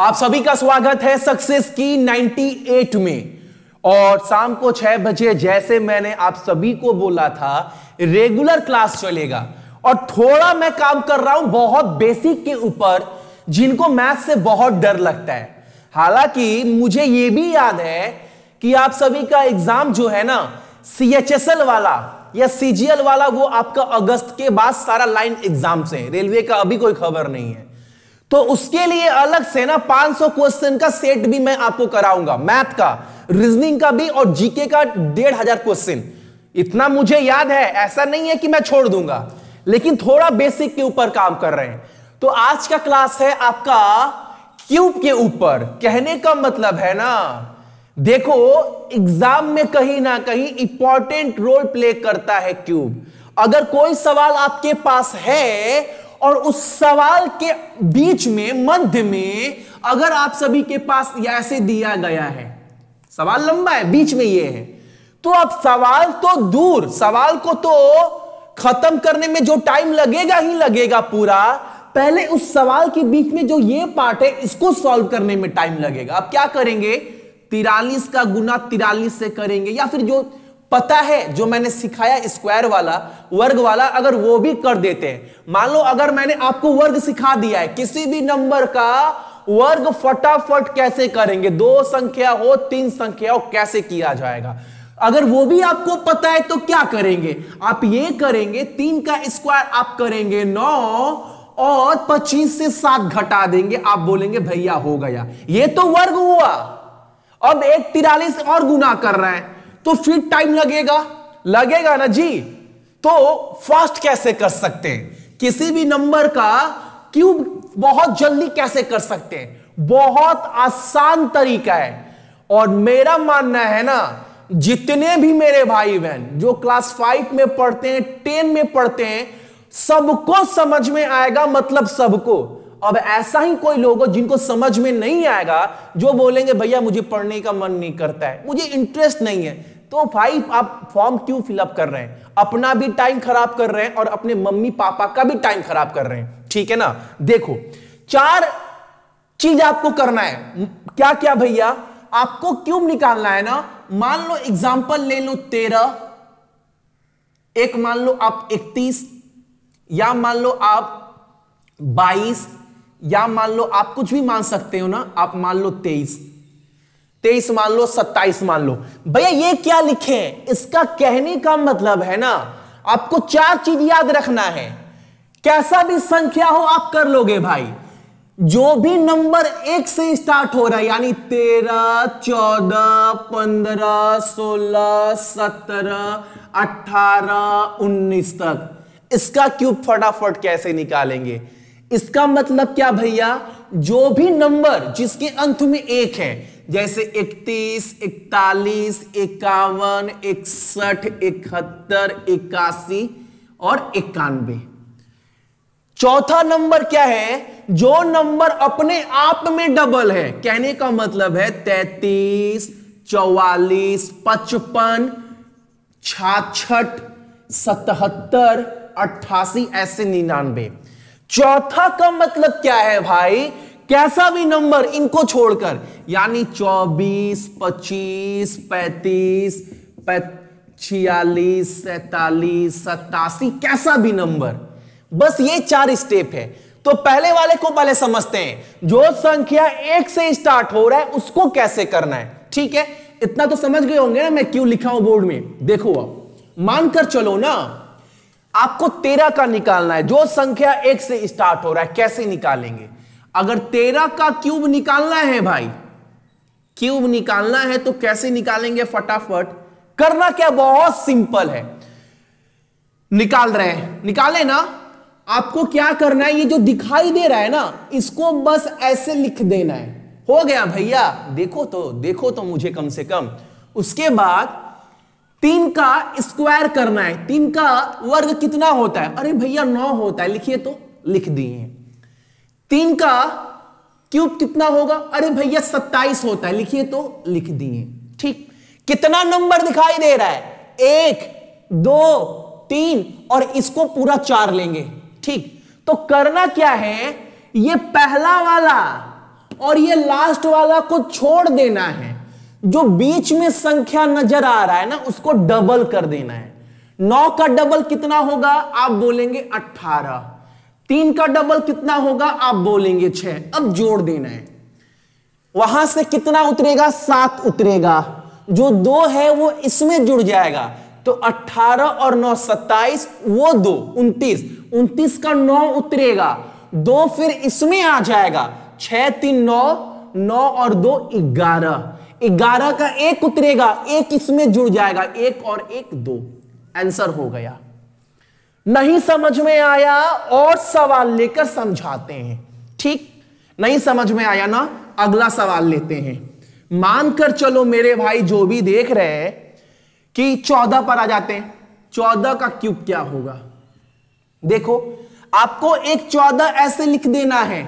आप सभी का स्वागत है सक्सेस की 98 में और शाम को छह बजे जैसे मैंने आप सभी को बोला था रेगुलर क्लास चलेगा और थोड़ा मैं काम कर रहा हूं बहुत बेसिक के ऊपर जिनको मैथ से बहुत डर लगता है हालांकि मुझे यह भी याद है कि आप सभी का एग्जाम जो है ना सी वाला या सीजीएल वाला वो आपका अगस्त के बाद सारा लाइन एग्जाम से रेलवे का अभी कोई खबर नहीं है तो उसके लिए अलग से ना 500 क्वेश्चन का सेट भी मैं आपको कराऊंगा मैथ का रीजनिंग का भी और जीके का डेढ़ हजार क्वेश्चन इतना मुझे याद है ऐसा नहीं है कि मैं छोड़ दूंगा लेकिन थोड़ा बेसिक के ऊपर काम कर रहे हैं तो आज का क्लास है आपका क्यूब के ऊपर कहने का मतलब है ना देखो एग्जाम में कहीं ना कहीं इंपॉर्टेंट रोल प्ले करता है क्यूब अगर कोई सवाल आपके पास है और उस सवाल के बीच में मध्य में अगर आप सभी के पास ऐसे दिया गया है सवाल लंबा है बीच में ये है तो अब सवाल तो दूर सवाल को तो खत्म करने में जो टाइम लगेगा ही लगेगा पूरा पहले उस सवाल के बीच में जो ये पार्ट है इसको सॉल्व करने में टाइम लगेगा अब क्या करेंगे तिरालीस का गुना तिरालीस से करेंगे या फिर जो पता है जो मैंने सिखाया स्क्वायर वाला वर्ग वाला अगर वो भी कर देते हैं मान लो अगर मैंने आपको वर्ग सिखा दिया है किसी भी नंबर का वर्ग फटाफट कैसे करेंगे दो संख्या हो तीन संख्या हो कैसे किया जाएगा अगर वो भी आपको पता है तो क्या करेंगे आप ये करेंगे तीन का स्क्वायर आप करेंगे नौ और पच्चीस से सात घटा देंगे आप बोलेंगे भैया हो गया ये तो वर्ग हुआ अब एक तिरालीस और गुना कर रहे हैं तो फिर टाइम लगेगा लगेगा ना जी तो फास्ट कैसे कर सकते हैं किसी भी नंबर का क्यूब बहुत जल्दी कैसे कर सकते हैं बहुत आसान तरीका है और मेरा मानना है ना जितने भी मेरे भाई बहन जो क्लास फाइव में पढ़ते हैं टेन में पढ़ते हैं सबको समझ में आएगा मतलब सबको अब ऐसा ही कोई लोग हो जिनको समझ में नहीं आएगा जो बोलेंगे भैया मुझे पढ़ने का मन नहीं करता है मुझे इंटरेस्ट नहीं है तो भाई आप फॉर्म क्यों फिलअप कर रहे हैं अपना भी टाइम खराब कर रहे हैं और अपने मम्मी पापा का भी टाइम खराब कर रहे हैं ठीक है ना देखो चार चीज आपको करना है क्या क्या भैया आपको क्यूब निकालना है ना मान लो एग्जाम्पल ले लो तेरह एक मान लो आप इकतीस या मान लो आप बाईस या मान लो आप कुछ भी मान सकते हो ना आप मान लो तेईस तेईस मान लो सत्ताईस मान लो भैया ये क्या लिखे हैं इसका कहने का मतलब है ना आपको चार चीज याद रखना है कैसा भी संख्या हो आप कर लोगे भाई जो भी नंबर एक से स्टार्ट हो रहा है यानी तेरह चौदह पंद्रह सोलह सत्रह अठारह उन्नीस तक इसका क्यूब फटाफट कैसे निकालेंगे इसका मतलब क्या भैया जो भी नंबर जिसके अंत में एक है जैसे 31, 41, इक्यावन इकसठ इकहत्तर इक्यासी और इक्यानवे चौथा नंबर क्या है जो नंबर अपने आप में डबल है कहने का मतलब है 33, 44, 55, छाछठ सतहत्तर अट्ठासी ऐसे निन्यानबे चौथा का मतलब क्या है भाई कैसा भी नंबर इनको छोड़कर यानी 24, 25, 35, छियालीस सैतालीस सतासी कैसा भी नंबर बस ये चार स्टेप है तो पहले वाले को पहले समझते हैं जो संख्या एक से स्टार्ट हो रहा है उसको कैसे करना है ठीक है इतना तो समझ गए होंगे ना मैं क्यों लिखा हूं बोर्ड में देखो आप मानकर चलो ना आपको तेरह का निकालना है जो संख्या एक से स्टार्ट हो रहा है कैसे निकालेंगे अगर तेरह का क्यूब निकालना है भाई क्यूब निकालना है तो कैसे निकालेंगे फटाफट करना क्या बहुत सिंपल है निकाल रहे हैं निकाले ना आपको क्या करना है ये जो दिखाई दे रहा है ना इसको बस ऐसे लिख देना है हो गया भैया देखो तो देखो तो मुझे कम से कम उसके बाद तीन का स्क्वायर करना है तीन का वर्ग कितना होता है अरे भैया नौ होता है लिखिए तो लिख दिए तीन का क्यूब कितना होगा अरे भैया सत्ताईस होता है लिखिए तो लिख दिए ठीक कितना नंबर दिखाई दे रहा है एक दो तीन और इसको पूरा चार लेंगे ठीक तो करना क्या है ये पहला वाला और ये लास्ट वाला को छोड़ देना है जो बीच में संख्या नजर आ रहा है ना उसको डबल कर देना है नौ का डबल कितना होगा आप बोलेंगे अट्ठारह तीन का डबल कितना होगा आप बोलेंगे छ अब जोड़ देना है वहां से कितना उतरेगा सात उतरेगा जो दो है वो इसमें जुड़ जाएगा तो 18 और 9 27 वो दो 29 29 का 9 उतरेगा दो फिर इसमें आ जाएगा छह तीन नौ नौ और दो ग्यारह ग्यारह का एक उतरेगा एक इसमें जुड़ जाएगा एक और एक दो आंसर हो गया नहीं समझ में आया और सवाल लेकर समझाते हैं ठीक नहीं समझ में आया ना अगला सवाल लेते हैं मानकर चलो मेरे भाई जो भी देख रहे हैं कि चौदह पर आ जाते हैं चौदह का क्यूब क्या होगा देखो आपको एक चौदह ऐसे लिख देना है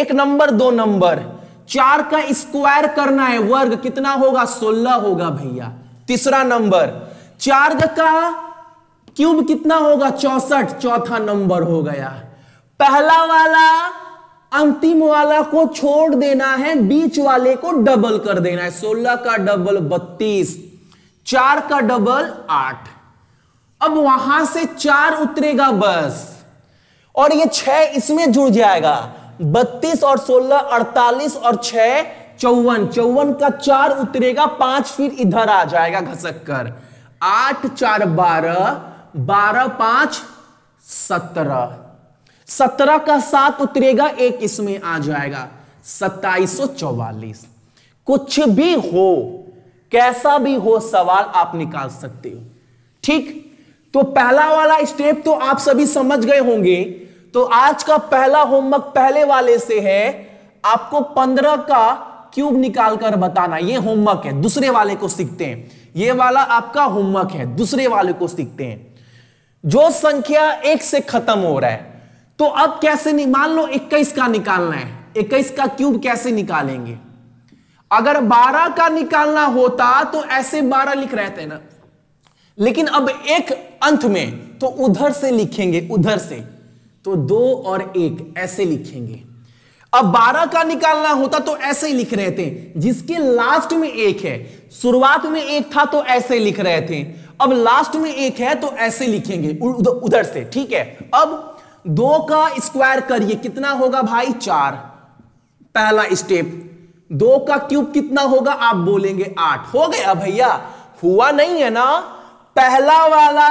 एक नंबर दो नंबर चार का स्क्वायर करना है वर्ग कितना होगा सोलह होगा भैया तीसरा नंबर चार का क्यूब कितना होगा चौसठ चौथा नंबर हो गया पहला वाला अंतिम वाला को छोड़ देना है बीच वाले को डबल कर देना है सोलह का डबल बत्तीस चार का डबल आठ अब वहां से चार उतरेगा बस और ये छह इसमें जुड़ जाएगा बत्तीस और सोलह अड़तालीस और छह चौवन चौवन का चार उतरेगा पांच फिर इधर आ जाएगा घसक कर आठ चार बारह बारह पांच सत्रह सत्रह का सात उतरेगा एक इसमें आ जाएगा सत्ताईस चौवालीस कुछ भी हो कैसा भी हो सवाल आप निकाल सकते हो ठीक तो पहला वाला स्टेप तो आप सभी समझ गए होंगे तो आज का पहला होमवर्क पहले वाले से है आपको पंद्रह का क्यूब निकालकर बताना ये होमवर्क है दूसरे वाले को सीखते हैं ये वाला आपका होमवर्क है दूसरे वाले को सीखते हैं जो संख्या एक से खत्म हो रहा है तो अब कैसे मान लो 21 का निकालना है 21 का क्यूब कैसे निकालेंगे अगर 12 का निकालना होता तो ऐसे 12 लिख रहे थे ना लेकिन अब एक अंत में तो उधर से लिखेंगे उधर से तो दो और एक ऐसे लिखेंगे अब 12 का निकालना होता तो ऐसे ही लिख रहे थे जिसके लास्ट में एक है शुरुआत में एक था तो ऐसे लिख रहे थे अब लास्ट में एक है तो ऐसे लिखेंगे उधर से ठीक है अब दो का स्क्वायर करिए कितना होगा भाई चार पहला स्टेप दो का क्यूब कितना होगा आप बोलेंगे आठ हो गया भैया हुआ नहीं है ना पहला वाला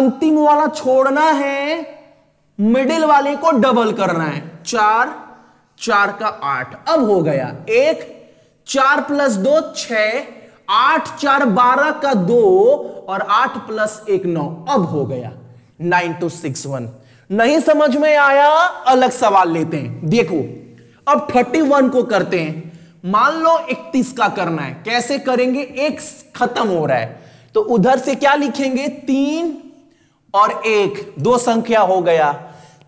अंतिम वाला छोड़ना है मिडिल वाले को डबल करना है चार चार का आठ अब हो गया एक चार प्लस दो छह आठ चार बारह का दो और आठ प्लस एक नौ अब हो गया नाइन टू सिक्स वन नहीं समझ में आया अलग सवाल लेते हैं देखो अब थर्टी वन को करते हैं मान लो इकतीस का करना है कैसे करेंगे एक खत्म हो रहा है तो उधर से क्या लिखेंगे तीन और एक दो संख्या हो गया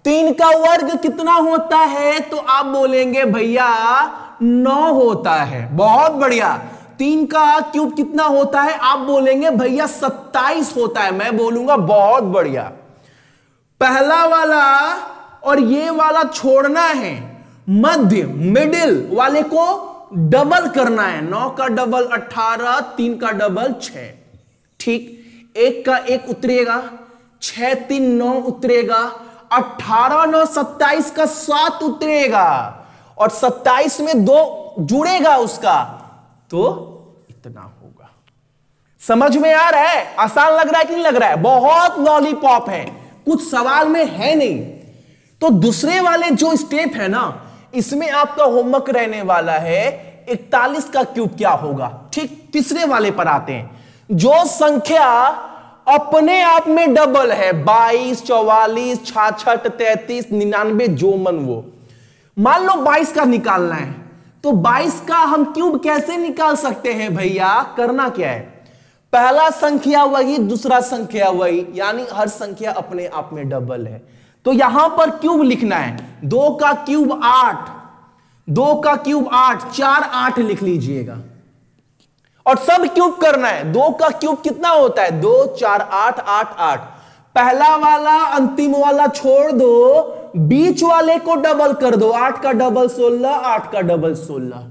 तीन का वर्ग कितना होता है तो आप बोलेंगे भैया नौ होता है बहुत बढ़िया तीन का क्यूब कितना होता है आप बोलेंगे भैया सत्ताईस होता है मैं बोलूंगा बहुत बढ़िया पहला वाला और ये वाला छोड़ना है मध्य मिडिल वाले को डबल करना है नौ का डबल अठारह तीन का डबल छ ठीक एक का एक उतरेगा छ तीन नौ उतरेगा अठारह नौ सत्ताईस का सात उतरेगा और सत्ताईस में दो जुड़ेगा उसका तो इतना होगा समझ में आ रहा है आसान लग रहा है कि नहीं लग रहा है बहुत लॉलीपॉप है कुछ सवाल में है नहीं तो दूसरे वाले जो स्टेप है ना इसमें आपका होमवर्क रहने वाला है इकतालीस का क्यूब क्या होगा ठीक तीसरे वाले पर आते हैं जो संख्या अपने आप में डबल है 22, चौवालीस छाछठ तैतीस 99 जो मन वो मान लो 22 का निकालना है तो 22 का हम क्यूब कैसे निकाल सकते हैं भैया करना क्या है पहला संख्या वही दूसरा संख्या वही यानी हर संख्या अपने आप में डबल है तो यहां पर क्यूब लिखना है दो का क्यूब आठ दो का क्यूब आठ चार आठ लिख लीजिएगा और सब क्यूब करना है दो का क्यूब कितना होता है दो चार आठ आठ आठ पहला वाला अंतिम वाला छोड़ दो बीच वाले को डबल कर दो आठ का डबल सोलह आठ का डबल सोलह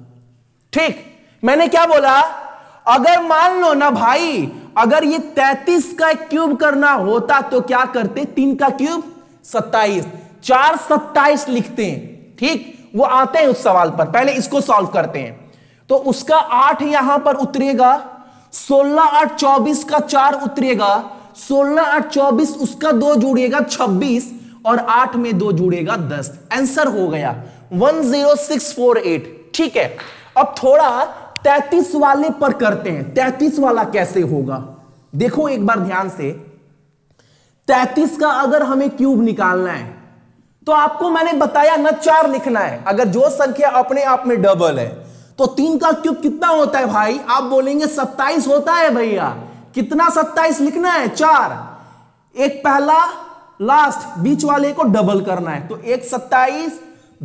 ठीक मैंने क्या बोला अगर मान लो ना भाई अगर ये तैतीस का क्यूब करना होता तो क्या करते तीन का क्यूब सत्ताईस चार सत्ताईस लिखते हैं ठीक वो आते हैं उस सवाल पर पहले इसको सॉल्व करते हैं तो उसका आठ यहां पर उतरेगा सोलह आठ चौबीस का चार उतरेगा सोलह आठ चौबीस उसका दो जुड़िएगा छब्बीस और आठ में दो जुड़ेगा दस आंसर हो गया one zero six four eight ठीक है अब थोड़ा तैतीस वाले पर करते हैं तैतीस वाला कैसे होगा देखो एक बार ध्यान से तैतीस का अगर हमें क्यूब निकालना है तो आपको मैंने बताया ना चार लिखना है अगर जो संख्या अपने आप में डबल है तो तीन का क्यूब कितना होता है भाई आप बोलेंगे सत्ताईस होता है भैया कितना सत्ताईस लिखना है चार एक पहला लास्ट बीच वाले को डबल करना है तो एक सत्ताईस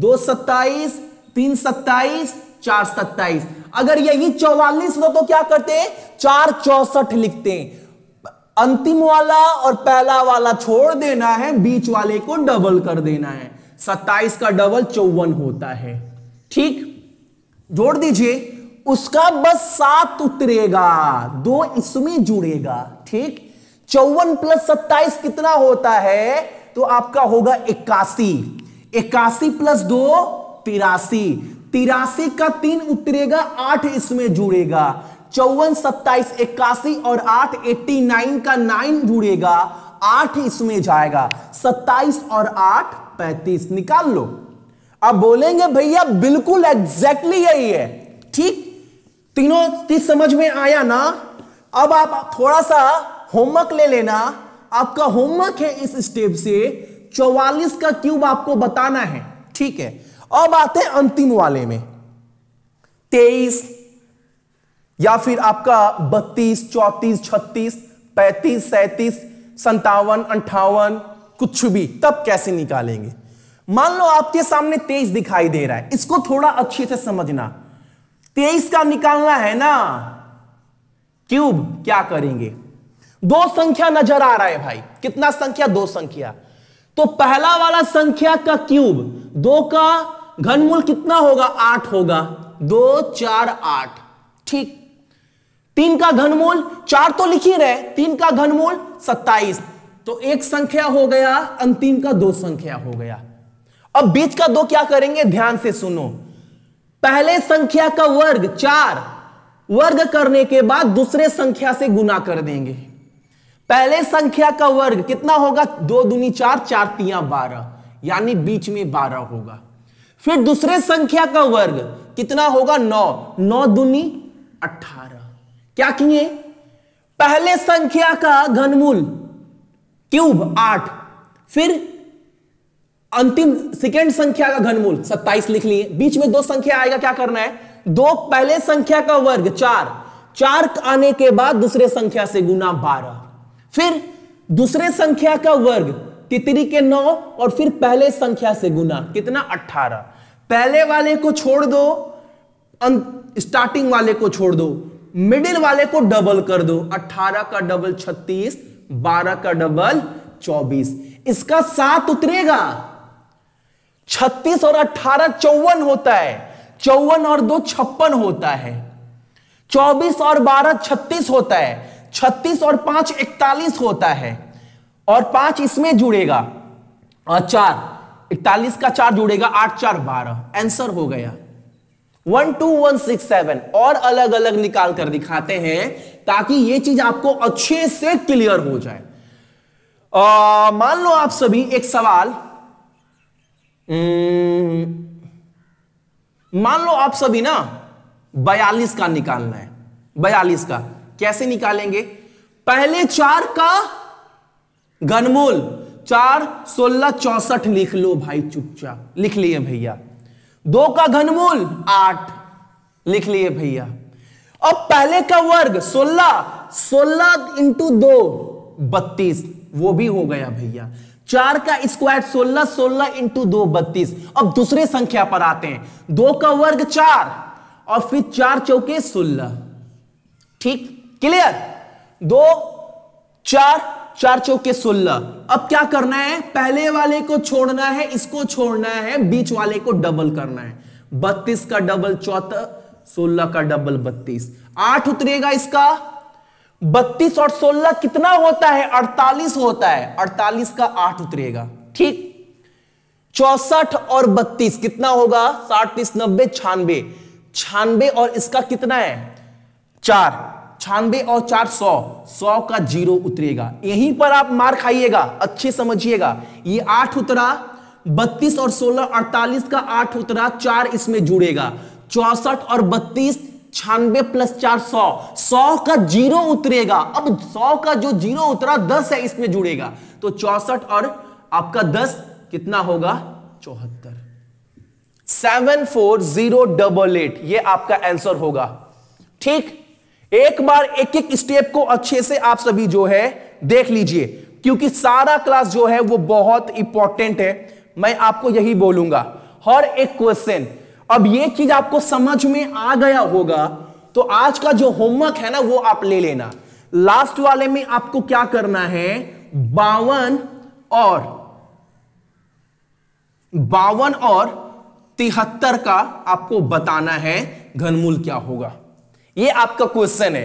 दो सत्ताईस तीन सत्ताईस चार सत्ताईस अगर यही चौवालीस हो तो क्या करते हैं चार चौसठ लिखते हैं अंतिम वाला और पहला वाला छोड़ देना है बीच वाले को डबल कर देना है सत्ताईस का डबल चौवन होता है ठीक जोड़ दीजिए उसका बस सात उतरेगा दो इसमें जुड़ेगा ठीक चौवन प्लस सत्ताईस कितना होता है तो आपका होगा इक्यासी इक्यासी प्लस दो तिरासी तिरासी का तीन उतरेगा आठ इसमें जुड़ेगा चौवन सत्ताईस इक्यासी और आठ एट्टी नाइन का नाइन जुड़ेगा आठ इसमें जाएगा सत्ताईस और आठ पैंतीस निकाल लो अब बोलेंगे भैया बिल्कुल एग्जैक्टली यही है ठीक तीनों चीज समझ में आया ना अब आप थोड़ा सा होमवर्क ले लेना आपका होमवर्क है इस स्टेप से 44 का क्यूब आपको बताना है ठीक है अब आते हैं अंतिम वाले में 23 या फिर आपका 32, 34, 36, 35, 37, संतावन अंठावन कुछ भी तब कैसे निकालेंगे मान लो आपके सामने 23 दिखाई दे रहा है इसको थोड़ा अच्छे से समझना तेईस का निकालना है ना क्यूब क्या करेंगे दो संख्या नजर आ रहा है भाई कितना संख्या दो संख्या तो पहला वाला संख्या का क्यूब दो का घनमूल कितना होगा आठ होगा दो चार आठ ठीक तीन का घनमूल चार तो लिखी रहे तीन का घनमूल सत्ताईस तो एक संख्या हो गया अंतिम का दो संख्या हो गया अब बीच का दो क्या करेंगे ध्यान से सुनो पहले संख्या का वर्ग चार वर्ग करने के बाद दूसरे संख्या से गुना कर देंगे पहले संख्या का वर्ग कितना होगा दो दूनी चार चार तिया बारह यानी बीच में बारह होगा फिर दूसरे संख्या का वर्ग कितना होगा नौ नौ दूनी अठारह क्या किए पहले संख्या का घनमूल क्यूब आठ फिर अंतिम सेकेंड संख्या का घनमूल सत्ताईस लिख लिए बीच में दो संख्या आएगा क्या करना है दो पहले संख्या का वर्ग चार चार आने के बाद दूसरे संख्या से गुना बारह फिर दूसरे संख्या का वर्ग तितरी के नौ और फिर पहले संख्या से गुना कितना अठारह पहले वाले को छोड़ दो स्टार्टिंग अं, वाले को छोड़ दो मिडिल वाले को डबल कर दो अठारह का डबल छत्तीस बारह का डबल चौबीस इसका सात उतरेगा छत्तीस और 18 चौवन होता है चौवन और दो छप्पन होता है चौबीस और बारह छत्तीस होता है छत्तीस और पांच इकतालीस होता है और पांच इसमें जुड़ेगा और चार इकतालीस का चार जुड़ेगा आठ चार बारह आंसर हो गया one two one six seven और अलग अलग निकाल कर दिखाते हैं ताकि ये चीज आपको अच्छे से क्लियर हो जाए मान लो आप सभी एक सवाल हम्म, मान लो आप सभी ना बयालीस का निकालना है बयालीस का कैसे निकालेंगे पहले चार का घनमूल चार सोलह चौसठ लिख लो भाई चुपचाप लिख लिए भैया दो का घनमूल आठ लिख लिए भैया अब पहले का वर्ग सोलह सोलह इंटू दो बत्तीस वो भी हो गया भैया चार का स्क्वायर सोलह सोलह इंटू दो बत्तीस अब दूसरे संख्या पर आते हैं दो का वर्ग चार और फिर चार चौके सोलह ठीक क्लियर दो चार चार चौके सोलह अब क्या करना है पहले वाले को छोड़ना है इसको छोड़ना है बीच वाले को डबल करना है बत्तीस का डबल चौथा सोलह का डबल बत्तीस आठ उतरेगा इसका बत्तीस और सोलह कितना होता है अड़तालीस होता है अड़तालीस का आठ उतरेगा ठीक चौसठ और बत्तीस कितना होगा साठ तीस नब्बे छानबे छानबे और इसका कितना है चार छानबे और चार सौ सौ का जीरो उतरेगा यहीं पर आप मार खाइएगा अच्छे समझिएगा ये आठ उतरा बत्तीस और सोलह अड़तालीस का आठ उतरा चार इसमें जुड़ेगा चौसठ और बत्तीस छियानवे प्लस चार सौ सौ का जीरो उतरेगा अब सौ का जो जीरो उतरा दस है इसमें जुड़ेगा तो चौसठ और आपका दस कितना होगा चौहत्तर seven four zero double eight ये आपका आंसर होगा ठीक एक बार एक एक स्टेप को अच्छे से आप सभी जो है देख लीजिए क्योंकि सारा क्लास जो है वो बहुत इंपॉर्टेंट है मैं आपको यही बोलूंगा हर एक क्वेश्चन अब ये चीज आपको समझ में आ गया होगा तो आज का जो होमवर्क है ना वो आप ले लेना लास्ट वाले में आपको क्या करना है बावन और बावन और तिहत्तर का आपको बताना है घनमूल क्या होगा ये आपका क्वेश्चन है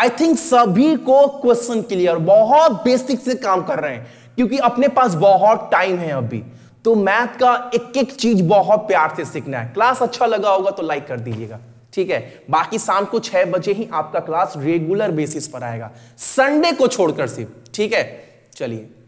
आई थिंक सभी को क्वेश्चन क्लियर बहुत बेसिक से काम कर रहे हैं क्योंकि अपने पास बहुत टाइम है अभी तो मैथ का एक एक चीज बहुत प्यार से सीखना है क्लास अच्छा लगा होगा तो लाइक कर दीजिएगा ठीक है बाकी शाम को छह बजे ही आपका क्लास रेगुलर बेसिस पर आएगा संडे को छोड़कर सिर्फ ठीक है चलिए